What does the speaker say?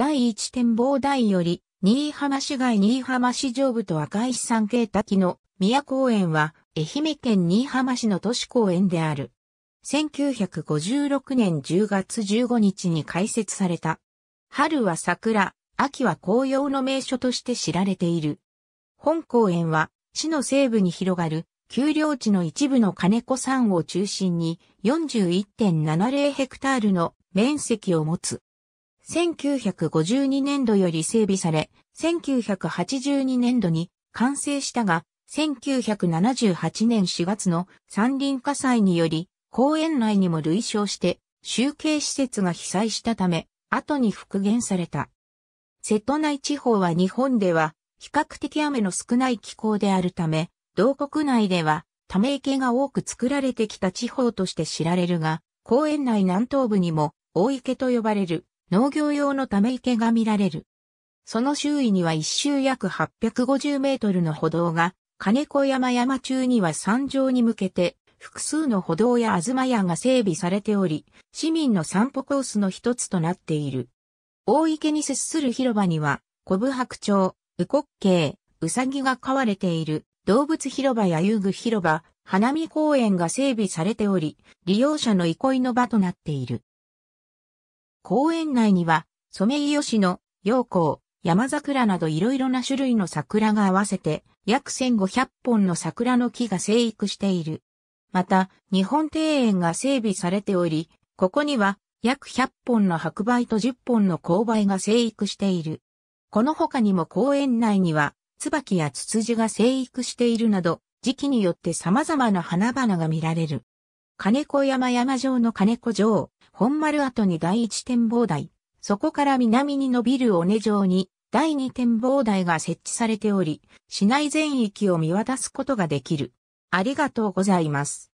第1展望台より、新居浜市街新居浜市上部と赤石山系滝の宮公園は、愛媛県新居浜市の都市公園である。1956年10月15日に開設された。春は桜、秋は紅葉の名所として知られている。本公園は、市の西部に広がる、丘陵地の一部の金子山を中心に41.70ヘクタールの面積を持つ。1952年度より整備され、1982年度に完成したが、1978年4月の山林火災により、公園内にも類称して集計施設が被災したため、後に復元された。瀬戸内地方は日本では比較的雨の少ない気候であるため、同国内ではため池が多く作られてきた地方として知られるが、公園内南東部にも大池と呼ばれる農業用のため池が見られる。その周囲には一周約850メートルの歩道が、金子山山中には山上に向けて複数の歩道や東屋が整備されており、市民の散歩コースの一つとなっている。大池に接する広場には、コブ白鳥、ウコッケイ、ウサギが飼われている動物広場や遊具広場、花見公園が整備されており、利用者の憩いの場となっている。公園内には、ソメイヨシノ、陽光、山桜などいろいろな種類の桜が合わせて約1500本の桜の木が生育している。また、日本庭園が整備されており、ここには約100本の白梅と10本の勾梅が生育している。この他にも公園内には、椿やツツジが生育しているなど、時期によって様々な花々が見られる。金子山山城の金子城、本丸跡に第一展望台、そこから南に伸びる尾根城に第二展望台が設置されており、市内全域を見渡すことができる。ありがとうございます。